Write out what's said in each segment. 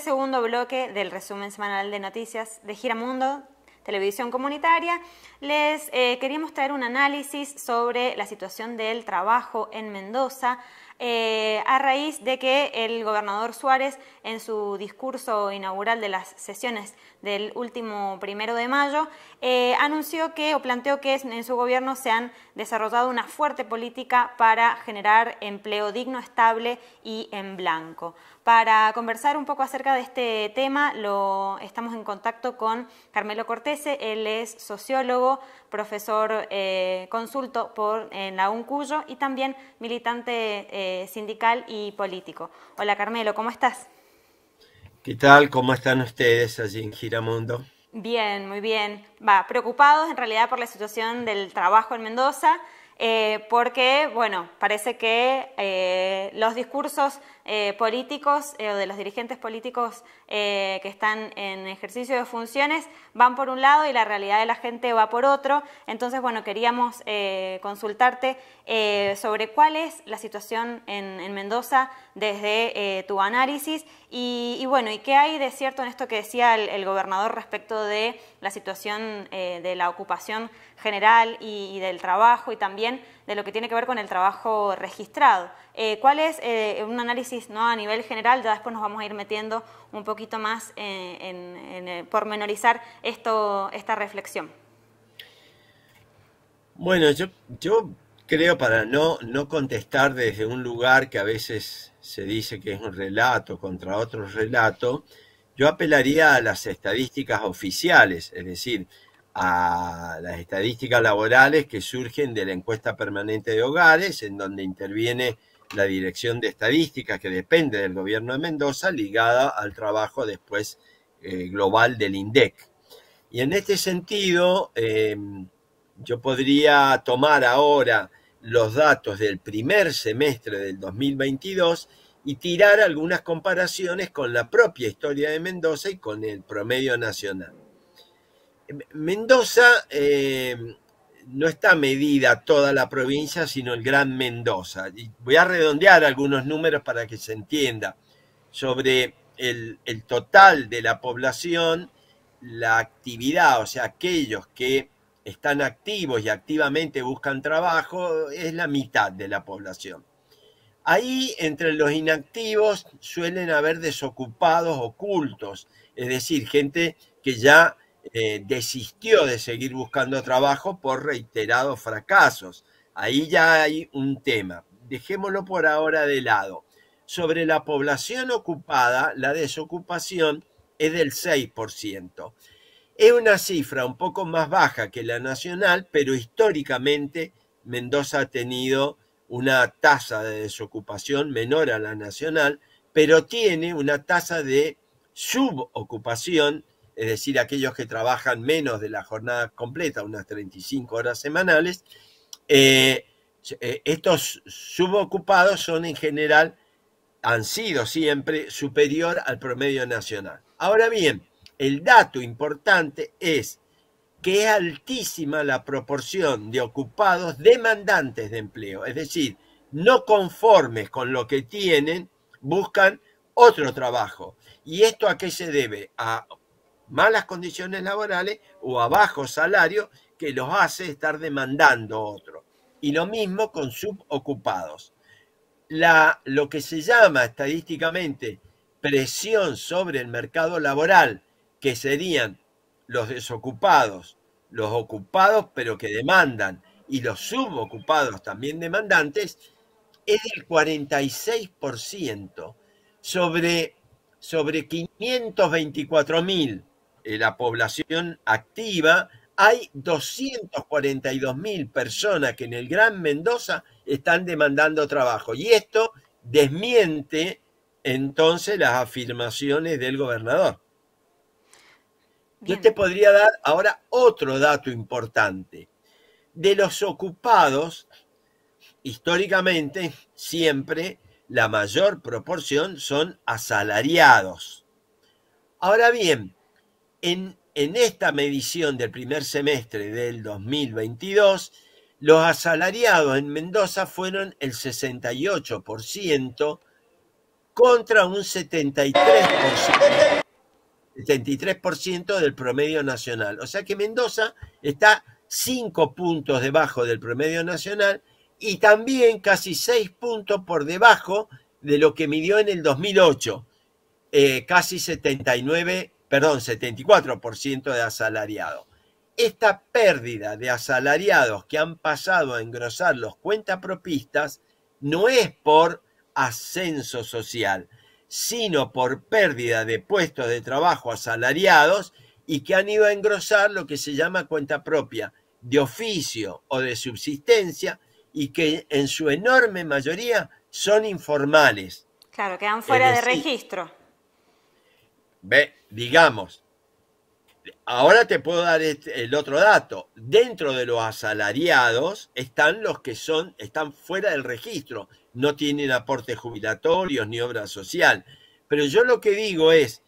segundo bloque del resumen semanal de noticias de Giramundo Televisión Comunitaria, les eh, queríamos traer un análisis sobre la situación del trabajo en Mendoza eh, a raíz de que el gobernador Suárez en su discurso inaugural de las sesiones del último primero de mayo eh, anunció que o planteó que en su gobierno se han desarrollado una fuerte política para generar empleo digno, estable y en blanco. Para conversar un poco acerca de este tema lo, estamos en contacto con Carmelo Cortese, él es sociólogo, profesor eh, consulto por, en la UNCUyo y también militante eh, sindical y político. Hola Carmelo, ¿cómo estás? ¿Qué tal? ¿Cómo están ustedes allí en Giramundo? Bien, muy bien. Va, preocupados en realidad por la situación del trabajo en Mendoza, eh, porque, bueno, parece que eh, los discursos eh, políticos eh, o de los dirigentes políticos eh, que están en ejercicio de funciones van por un lado y la realidad de la gente va por otro. Entonces, bueno, queríamos consultarte sobre cuál es la situación en, Mendoza desde tu análisis y, bueno, y qué hay de cierto en esto que decía el, gobernador respecto de la situación de la ocupación general y del trabajo y también de lo que tiene que ver con el trabajo registrado. Eh, ¿Cuál es eh, un análisis ¿no? a nivel general? Ya después nos vamos a ir metiendo un poquito más eh, en, pormenorizar esto, esta reflexión. Bueno, yo, yo creo para no, no contestar desde un lugar que a veces se dice que es un relato contra otro relato, yo apelaría a las estadísticas oficiales, es decir, a las estadísticas laborales que surgen de la encuesta permanente de hogares, en donde interviene la Dirección de Estadísticas, que depende del gobierno de Mendoza, ligada al trabajo después eh, global del INDEC. Y en este sentido, em, yo podría tomar ahora los datos del primer semestre del 2022 y tirar algunas comparaciones con la propia historia de Mendoza y con el promedio nacional. Mendoza eh, no está medida toda la provincia, sino el Gran Mendoza. voy a redondear algunos números para que se entienda. Sobre el, el total de la población, la actividad, o sea, aquellos que están activos y activamente buscan trabajo, es la mitad de la población. Ahí entre los inactivos suelen haber desocupados ocultos, es decir, gente que ya eh, desistió de seguir buscando trabajo por reiterados fracasos. Ahí ya hay un tema. Dejémoslo por ahora de lado. Sobre la población ocupada, la desocupación es del 6%. Es una cifra un poco más baja que la nacional, pero históricamente Mendoza ha tenido una tasa de desocupación menor a la nacional, pero tiene una tasa de subocupación es decir, aquellos que trabajan menos de la jornada completa, unas 35 horas semanales, eh, eh, estos subocupados son en general, han sido siempre superior al promedio nacional. Ahora bien, el dato importante es que es altísima la proporción de ocupados demandantes de empleo, es decir, no conformes con lo que tienen, buscan otro trabajo. ¿Y esto a qué se debe? A malas condiciones laborales o a bajo salario que los hace estar demandando otro. Y lo mismo con subocupados. La, lo que se llama estadísticamente presión sobre el mercado laboral, que serían los desocupados, los ocupados pero que demandan y los subocupados también demandantes, es el 46% sobre, sobre 524 mil eh, la población activa, hay 242 mil personas que en el Gran Mendoza están demandando trabajo. Y esto desmiente entonces las afirmaciones del gobernador. Y Yo te podría dar ahora otro dato importante. De los ocupados, históricamente, siempre la mayor proporción son asalariados. Ahora bien, en, esta medición del primer semestre del 2022, los asalariados en Mendoza fueron el 68% contra un 73%, del promedio nacional. O sea que Mendoza está 5 puntos debajo del promedio nacional y también casi 6 puntos por debajo de lo que midió en el 2008, eh, casi 79 perdón, 74% de asalariados. Esta pérdida de asalariados que han pasado a engrosar los cuentapropistas no es por ascenso social, sino por pérdida de puestos de trabajo asalariados y que han ido a engrosar lo que se llama cuenta propia de oficio o de subsistencia y que en su enorme mayoría son informales. Claro, quedan fuera de registro. Ve, digamos, ahora te puedo dar este, el otro dato. Dentro de los asalariados están los que son, están fuera del registro, no tienen aportes jubilatorios ni obra social. Pero yo lo que digo es,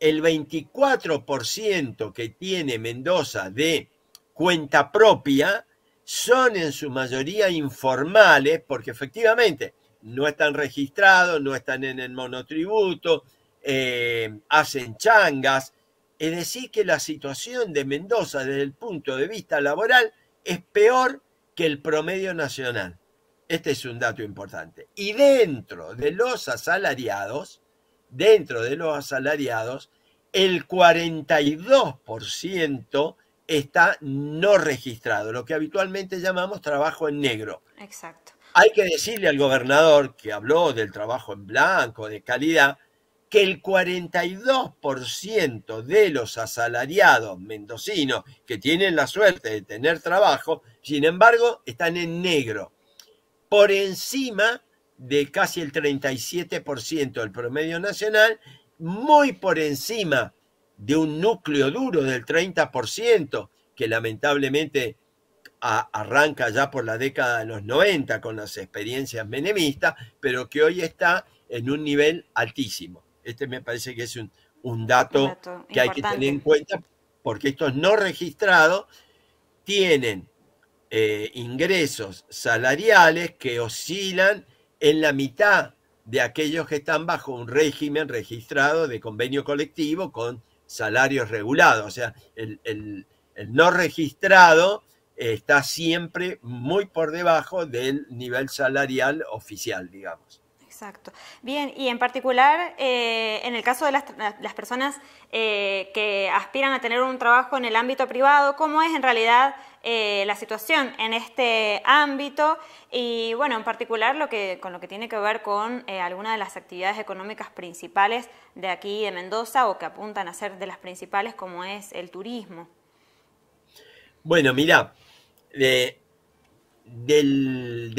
el 24% que tiene Mendoza de cuenta propia son en su mayoría informales, porque efectivamente no están registrados, no están en el monotributo, eh, hacen changas. Es decir, que la situación de Mendoza desde el punto de vista laboral es peor que el promedio nacional. Este es un dato importante. Y dentro de los asalariados, dentro de los asalariados, el 42% está no registrado, lo que habitualmente llamamos trabajo en negro. Exacto. Hay que decirle al gobernador que habló del trabajo en blanco, de calidad, que el 42% de los asalariados mendocinos que tienen la suerte de tener trabajo, sin embargo, están en negro, por encima de casi el 37% del promedio nacional, muy por encima de un núcleo duro del 30%, que lamentablemente arranca ya por la década de los 90 con las experiencias menemistas, pero que hoy está en un nivel altísimo. Este me parece que es un, dato, que hay que tener en cuenta porque estos no registrados tienen eh, ingresos salariales que oscilan en la mitad de aquellos que están bajo un régimen registrado de convenio colectivo con salarios regulados. O sea, el no registrado está siempre muy por debajo del nivel salarial oficial, digamos. Exacto. Bien, y en particular, eh, en el caso de las, personas eh, que aspiran a tener un trabajo en el ámbito privado, ¿cómo es en realidad eh, la situación en este ámbito? Y bueno, en particular lo que, con lo que tiene que ver con algunas de las actividades económicas principales de aquí de Mendoza o que apuntan a ser de las principales, como es el turismo. Bueno, mira, del,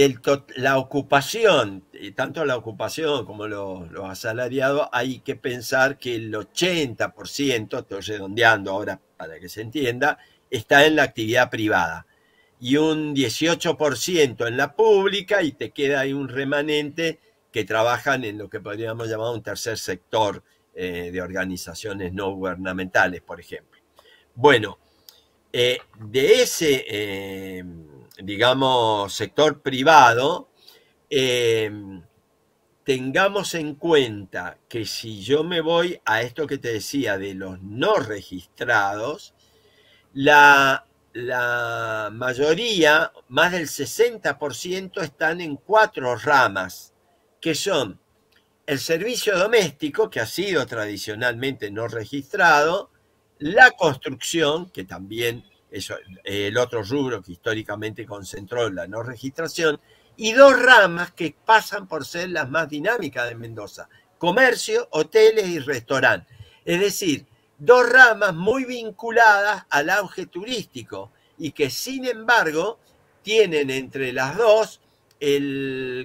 la ocupación, eh, tanto la ocupación como los, asalariados, hay que pensar que el 80%, estoy redondeando ahora para que se entienda, está en la actividad privada y un 18% en la pública y te queda ahí un remanente que trabajan en lo que podríamos llamar un tercer sector eh, de organizaciones no gubernamentales, por ejemplo. Bueno, eh, de ese digamos, sector privado, em, tengamos en cuenta que si yo me voy a esto que te decía de los no registrados, la, la mayoría, más del 60%, están en cuatro ramas, que son el servicio doméstico, que ha sido tradicionalmente no registrado, la construcción, que también el otro rubro que históricamente concentró la no registración, y dos ramas que pasan por ser las más dinámicas de Mendoza, comercio, hoteles y restaurantes. Es decir, dos ramas muy vinculadas al auge turístico y que sin embargo tienen entre las dos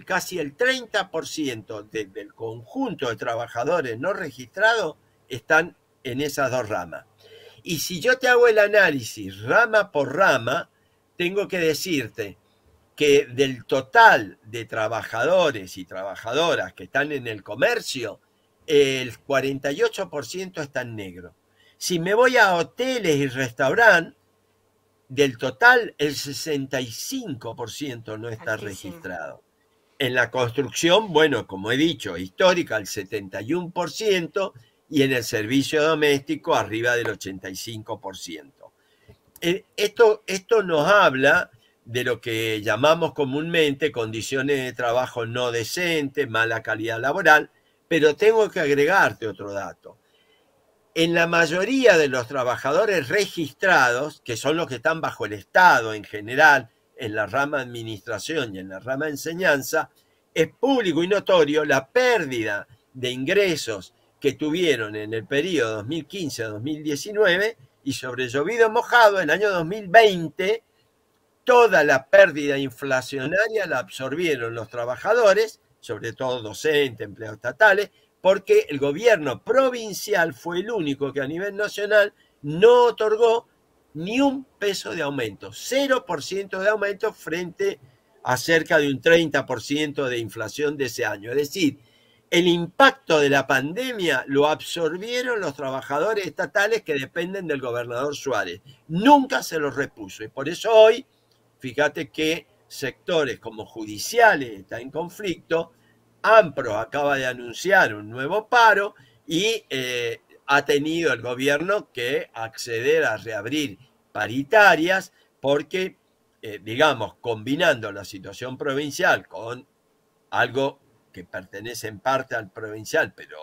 casi el 30% del conjunto de trabajadores no registrados están en esas dos ramas. Y si yo te hago el análisis rama por rama, tengo que decirte que del total de trabajadores y trabajadoras que están en el comercio, el 48% está negro. Si me voy a hoteles y restaurantes, del total el 65% no está registrado. En la construcción, bueno, como he dicho, histórica el 71%, y en el servicio doméstico arriba del 85%. Eh, esto, esto nos habla de lo que llamamos comúnmente condiciones de trabajo no decentes, mala calidad laboral, pero tengo que agregarte otro dato. En la mayoría de los trabajadores registrados, que son los que están bajo el Estado en general, en la rama administración y en la rama enseñanza, es público y notorio la pérdida de ingresos que tuvieron en el periodo 2015 2019 y sobre llovido mojado en el año 2020, toda la pérdida inflacionaria la absorbieron los trabajadores, sobre todo docentes, empleados estatales, porque el gobierno provincial fue el único que a nivel nacional no otorgó ni un peso de aumento, 0% de aumento frente a cerca de un 30% de inflación de ese año. Es decir, el impacto de la pandemia lo absorbieron los trabajadores estatales que dependen del gobernador Suárez. Nunca se los repuso. Y por eso hoy, fíjate que sectores como judiciales están en conflicto. AMPRO acaba de anunciar un nuevo paro y eh, ha tenido el gobierno que acceder a reabrir paritarias porque, eh, digamos, combinando la situación provincial con algo que pertenece en parte al provincial, pero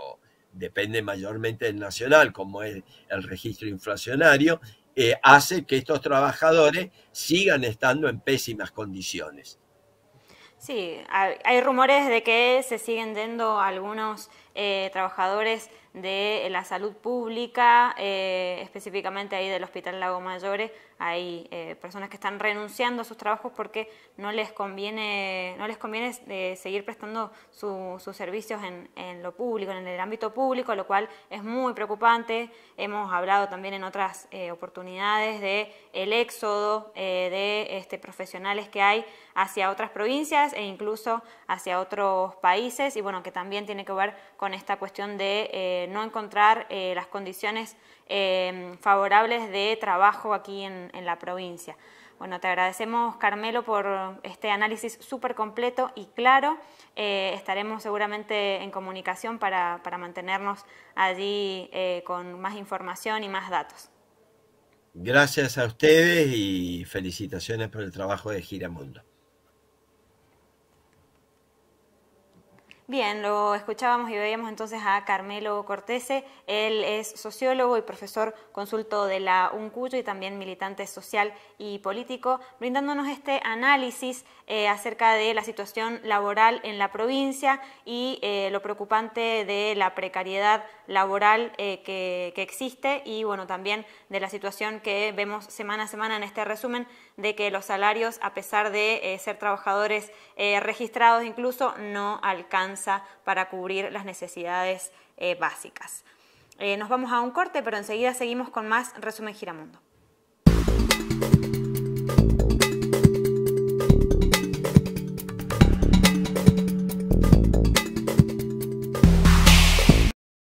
depende mayormente del nacional, como es el registro inflacionario, eh, hace que estos trabajadores sigan estando en pésimas condiciones. Sí, hay rumores de que se siguen dando algunos eh, trabajadores de eh, la salud pública, eh, específicamente ahí del Hospital Lago Mayores, hay personas que están renunciando a sus trabajos porque no les conviene, no les conviene seguir prestando sus servicios en, en, lo público, en el ámbito público, lo cual es muy preocupante. Hemos hablado también en otras oportunidades de el éxodo de este, profesionales que hay hacia otras provincias e incluso hacia otros países y bueno, que también tiene que ver con con esta cuestión de eh, no encontrar eh, las condiciones eh, favorables de trabajo aquí en, la provincia. Bueno, te agradecemos Carmelo por este análisis súper completo y claro. estaremos seguramente en comunicación para, para mantenernos allí con más información y más datos. Gracias a ustedes y felicitaciones por el trabajo de Giramundo. Bien, lo escuchábamos y veíamos entonces a Carmelo Cortese. Él es sociólogo y profesor consulto de la UNCUYO y también militante social y político, brindándonos este análisis eh, acerca de la situación laboral en la provincia y eh, lo preocupante de la precariedad laboral eh, que, que existe y bueno, también de la situación que vemos semana a semana en este resumen de que los salarios, a pesar de ser trabajadores registrados incluso, no alcanzan para cubrir las necesidades eh, básicas. Eh, nos vamos a un corte, pero enseguida seguimos con más Resumen Giramundo.